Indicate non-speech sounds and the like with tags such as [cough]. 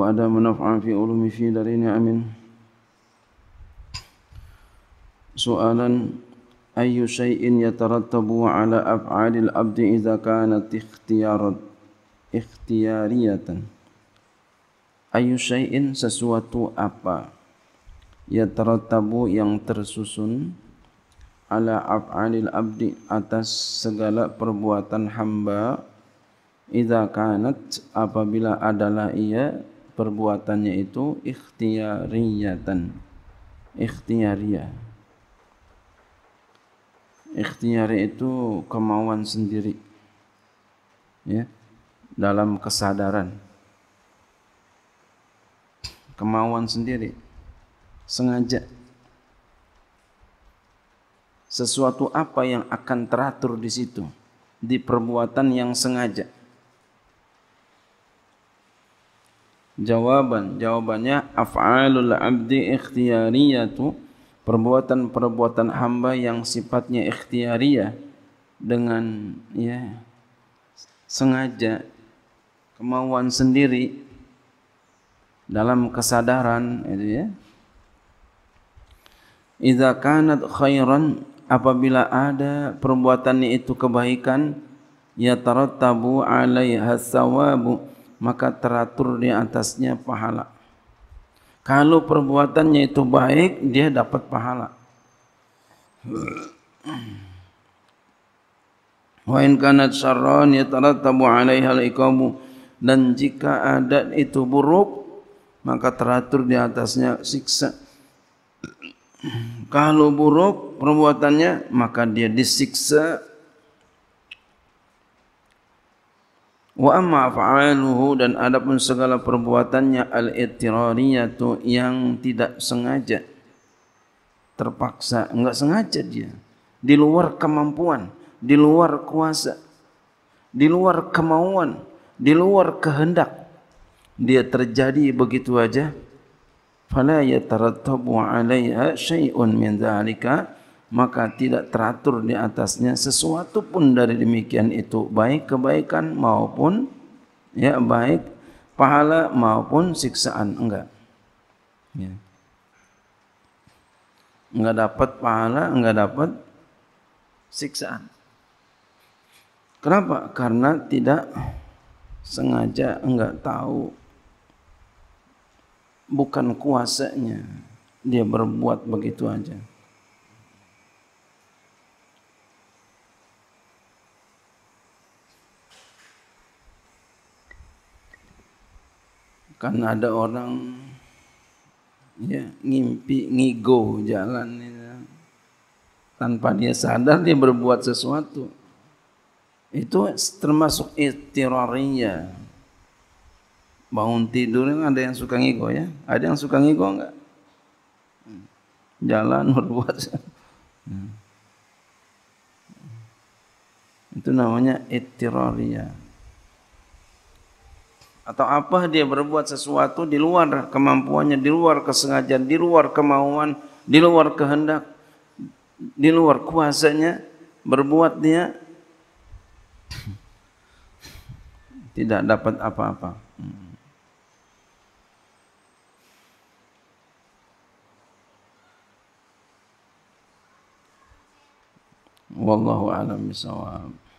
ada وأدى منفعا في dari ini amin. Soalan ayu أي شيء يترتب على أفعال العبد إذا كانت اختيار اختيارية ayu شيء sesuatu apa yatarattabu yang tersusun ala af'alil abdi atas segala perbuatan hamba idza kanat apabila adalah ia perbuatannya itu ikhtiyariyatan ikhtiyariyah ikhtiyari itu kemauan sendiri ya dalam kesadaran kemauan sendiri sengaja sesuatu apa yang akan teratur di situ di perbuatan yang sengaja jawaban jawabannya af'alul abdi ikhtiyariyatu perbuatan-perbuatan hamba yang sifatnya ikhtiyariyah dengan ya sengaja kemauan sendiri dalam kesadaran itu ya idza kanat khairan apabila ada perbuatannya itu kebaikan ya tarattabu alaiha thawabu maka teratur di atasnya pahala. Kalau perbuatannya itu baik, dia dapat pahala. Wa in kanat syarran yatarattabu 'alaiha al-iqamu dan jika ada itu buruk maka teratur di atasnya siksa. Kalau buruk perbuatannya maka dia disiksa Wa amma fa'aluhu dan adapun segala perbuatannya al-ittirariyatu yang tidak sengaja terpaksa enggak sengaja dia di luar kemampuan di luar kuasa di luar kemauan di luar kehendak dia terjadi begitu aja fala yatarattabu 'alaiha syai'un min dzalika maka tidak teratur di atasnya sesuatu pun dari demikian itu baik kebaikan maupun ya baik pahala maupun siksaan enggak ya. enggak dapat pahala enggak dapat siksaan kenapa karena tidak sengaja enggak tahu bukan kuasanya dia berbuat begitu aja. kan ada orang ya ngimpi ngigo jalan ya. tanpa dia sadar dia berbuat sesuatu itu termasuk itirarinya bangun tidur kan ada yang suka ngigo ya ada yang suka ngigo enggak jalan [laughs] berbuat itu namanya itirariyah atau apa dia berbuat sesuatu di luar kemampuannya, di luar kesengajaan, di luar kemauan, di luar kehendak, di luar kuasanya berbuat dia tidak dapat apa-apa. Hmm. Wallahu a'lam bishawab.